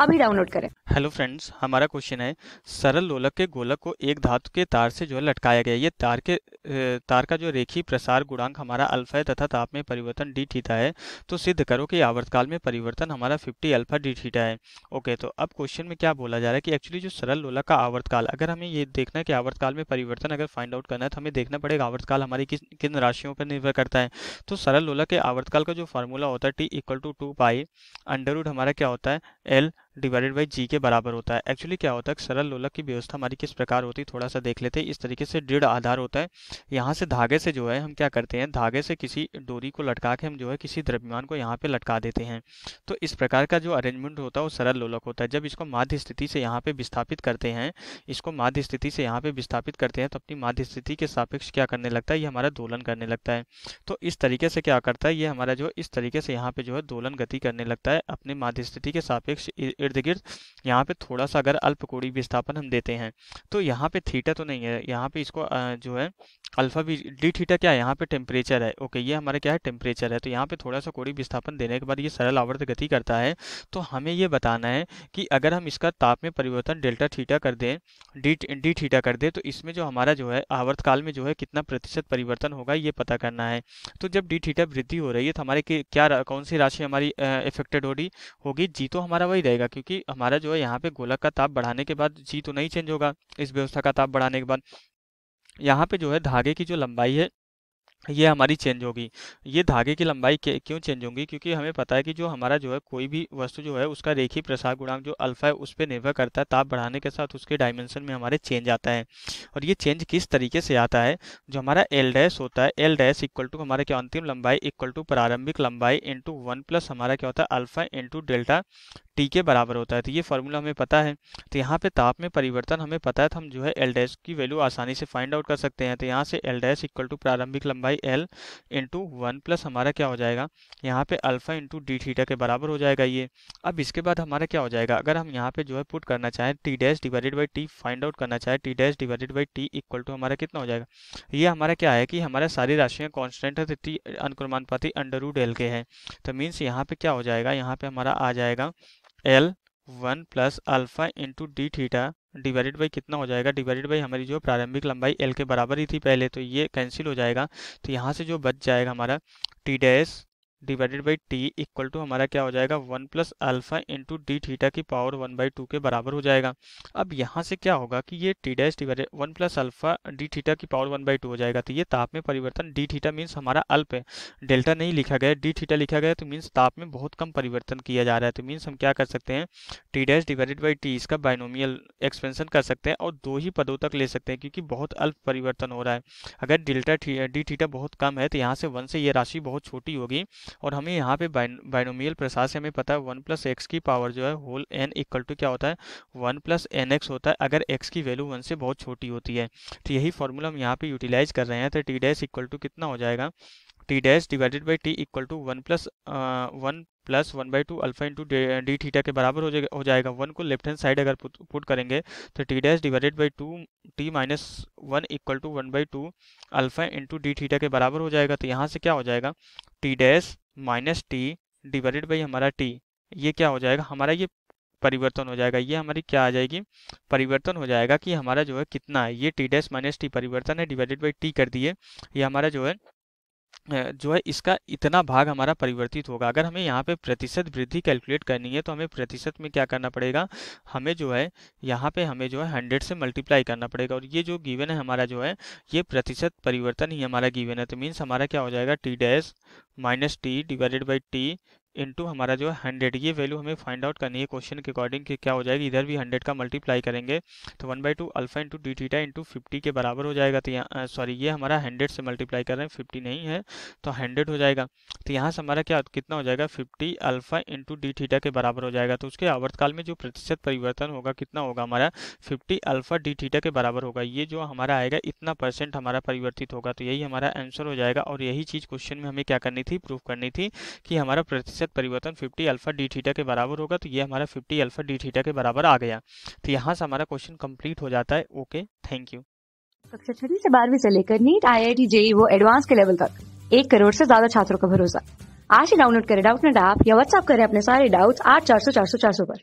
अभी डाउनलोड करें hello friends हमारा क्वेश्चन है सरल लोलक के गोलक को एक धातु के तार से जो है लटकाया गया ये तार के तार का जो रेखी प्रसार गुणांक हमारा अल्फा है तथा ताप में परिवर्तन डी थीटा है तो सिद्ध करो कि आवर्तकाल में परिवर्तन हमारा 50 अल्फा डी थीटा है ओके तो अब क्वेश्चन में क्या बोला जा रहा है कि एक्चुअली जो सरल लोलक का आवर्तकाल अगर हमें ये देखना है कि आवर्तकाल में परिवर्तन अगर फाइंड आउट करना है तो हमें देखना पड़ेगा आवर्तकाल हमारी किस किन राशियों पर निर्भर करता है तो सरल लोलक के आवर्तकाल का जो फॉर्मूला होता है T equal to two pi under root हमारा क्या होता है एल डिवाइडेड बाई जी के बराबर होता है एक्चुअली क्या होता है सरल लोलक की व्यवस्था हमारी किस प्रकार होती है थोड़ा सा देख लेते हैं इस तरीके से दृढ़ आधार होता है यहाँ से धागे से जो है हम क्या करते हैं धागे से किसी डोरी को लटका के हम जो है किसी द्रव्यमान को यहाँ पे लटका देते हैं तो इस प्रकार का जो अरेंजमेंट होता है वो सरल लोलक होता है जब इसको माध्य स्थिति से यहाँ पे विस्थापित करते हैं इसको माध्य स्थिति से यहाँ पे विस्थापित करते हैं तो अपनी माध्य स्थिति के सापेक्ष क्या करने लगता है ये हमारा दोलन करने लगता है तो इस तरीके से क्या करता है ये हमारा जो इस तरीके से यहाँ पे जो है दोलन गति करने लगता है अपने माध्य स्थिति के सापेक्ष इर्द गिर्द यहाँ पे थोड़ा सा अगर अल्पकोणीय विस्थापन हम देते हैं तो यहाँ पे थीटा तो नहीं है यहाँ पे इसको जो है अल्फा भी डी थीटा क्या है यहाँ पे टेम्परेचर है ओके ये हमारा क्या है टेम्परेचर है तो यहाँ पे थोड़ा सा कोड़ी विस्थापन देने के बाद ये सरल आवर्त गति करता है तो हमें ये बताना है कि अगर हम इसका ताप में परिवर्तन डेल्टा थीटा कर दें डी डी थीटा कर दें तो इसमें जो हमारा जो है आवर्तकाल में जो है कितना प्रतिशत परिवर्तन होगा ये पता करना है तो जब डी थीटा वृद्धि हो रही है तो हमारे क्या कौन सी राशि हमारी इफेक्टेड हो होगी जी तो हमारा वही रहेगा क्योंकि हमारा जो है यहाँ पर गोलक का ताप बढ़ाने के बाद जी तो नहीं चेंज होगा इस व्यवस्था का ताप बढ़ाने के बाद यहाँ पे जो है धागे की जो लंबाई है ये हमारी चेंज होगी ये धागे की लंबाई क्यों चेंज होगी क्योंकि हमें पता है कि जो हमारा जो है कोई भी वस्तु जो है उसका रेखी प्रसार गुणांक जो अल्फा है उस पर निर्भर करता है ताप बढ़ाने के साथ उसके डायमेंशन में हमारे चेंज आता है और ये चेंज किस तरीके से आता है जो हमारा एल डैस होता है एल डैस इक्वल टू हमारा क्या अंतिम लंबाई इक्वल टू प्रारंभिक लंबाई इंटू वन प्लस हमारा क्या होता है अल्फा इंटू डेल्टा टी के बराबर होता है तो ये फार्मूला हमें पता है तो यहाँ पे ताप में परिवर्तन हमें पता है तो हम जो है एल डैश की वैल्यू आसानी से फाइंड आउट कर सकते हैं तो यहाँ से एल डैश इक्वल टू प्रारंभिक लंबाई एल इंटू वन प्लस हमारा क्या हो जाएगा यहाँ पे अल्फा इंटू डी थीटा के बराबर हो जाएगा ये अब इसके बाद हमारा क्या हो जाएगा अगर हम यहाँ पे जो है पुट करना चाहें T dash divided by T find out करना चाहें T dash divided by T equal to हमारा कितना हो जाएगा ये हमारा क्या है कि हमारे सारी राशियाँ कॉन्स्टेंट है टी तो अनुक्रमानुपाती अंडर रूट एल के हैं तो मीन्स यहाँ पे क्या हो जाएगा यहाँ पे हमारा आ जाएगा L one plus alpha into D theta divided by कितना हो जाएगा डिवाइडेड बाई हमारी जो प्रारंभिक लंबाई एल के बराबर ही थी पहले तो ये कैंसिल हो जाएगा तो यहाँ से जो बच जाएगा हमारा T dash divided by T equal to हमारा क्या हो जाएगा one plus alpha into D theta की पावर वन बाई टू के बराबर हो जाएगा अब यहाँ से क्या होगा कि ये T dash divided one plus alpha D theta की पावर वन बाई टू हो जाएगा तो ये ताप में परिवर्तन डी थीटा मीन्स हमारा अल्प है डेल्टा नहीं लिखा गया डी थीटा लिखा गया तो मीन्स ताप में बहुत कम परिवर्तन किया जा रहा है तो मीन्स हम क्या कर सकते हैं T dash divided by T इसका बाइनोमियल एक्सपेंशन कर सकते हैं और दो ही पदों तक ले सकते हैं क्योंकि बहुत अल्प परिवर्तन हो रहा है अगर डेल्टा डी थीटा बहुत कम है तो यहाँ से वन से ये राशि बहुत छोटी होगी और हमें यहाँ पे बाइनोमियल प्रसाद से हमें पता है वन प्लस एक्स की पावर जो है होल एन इक्वल टू क्या होता है वन प्लस एन एक्स होता है अगर एक्स की वैल्यू वन से बहुत छोटी होती है तो यही फॉर्मूला हम यहाँ पे यूटिलाइज कर रहे हैं तो टी डैश इक्वल टू कितना हो जाएगा T dash divided by T equal to one plus one plus one by two alpha into D theta के बराबर हो जाएगा हो जाएगा वन को लेफ्ट हैंड साइड अगर पुट, पुट करेंगे तो T dash divided by two T minus one equal to one by two alpha into D theta के बराबर हो जाएगा तो यहाँ से क्या हो जाएगा T dash minus T divided by हमारा टी ये क्या हो जाएगा हमारा ये परिवर्तन हो जाएगा ये हमारी क्या आ जाएगी परिवर्तन हो जाएगा कि हमारा जो है कितना है ये टी डैश माइनस टी परिवर्तन है डिवाइडेड बाई टी कर दिए ये हमारा जो है जो है इसका इतना भाग हमारा परिवर्तित होगा अगर हमें यहाँ पे प्रतिशत वृद्धि कैलकुलेट करनी है तो हमें प्रतिशत में क्या करना पड़ेगा हमें जो है यहाँ पे हमें जो है हंड्रेड से मल्टीप्लाई करना पड़ेगा और ये जो गिवन है हमारा जो है ये प्रतिशत परिवर्तन ही हमारा गिवन है तो मीन्स हमारा क्या हो जाएगा T dash minus T divided by T into हमारा जो है हंड्रेड ये वैल्यू हमें फाइंड आउट करनी है क्वेश्चन के अकॉर्डिंग कि क्या हो जाएगी इधर भी हंड्रेड का मल्टीप्लाई करेंगे तो one by two alpha into D theta into fifty के बराबर हो जाएगा तो यहाँ सॉरी ये हमारा हंड्रेड से मल्टीप्लाई कर रहे हैं फिफ्टी नहीं है तो हंड्रेड हो जाएगा तो यहाँ से हमारा क्या कितना हो जाएगा fifty alpha into D theta के बराबर हो जाएगा तो उसके आवर्तकाल में जो प्रतिशत परिवर्तन होगा कितना होगा हमारा फिफ्टी अल्फा डी थीटा के बराबर होगा ये जो हमारा आएगा इतना परसेंट हमारा परिवर्तित होगा तो यही हमारा आंसर हो जाएगा और यही चीज़ क्वेश्चन में हमें क्या करनी थी प्रूफ करनी थी कि हमारा प्रतिशत प्रतिशत परिवर्तन 50 अल्फा डी थीटा के बराबर होगा तो ये हमारा 50 अल्फा डी थीटा के बराबर आ गया तो यहाँ से हमारा क्वेश्चन कंप्लीट हो जाता है ओके थैंक यू कक्षा छठी से बारहवीं से लेकर नीट आई आई टी जे वो एडवांस के लेवल तक एक करोड़ से ज्यादा छात्रों का भरोसा आज ही डाउनलोड करें डाउट नेट ऐप या व्हाट्सअप करें अपने सारे डाउट्स आठ चार सौ चार सौ चार सौ पर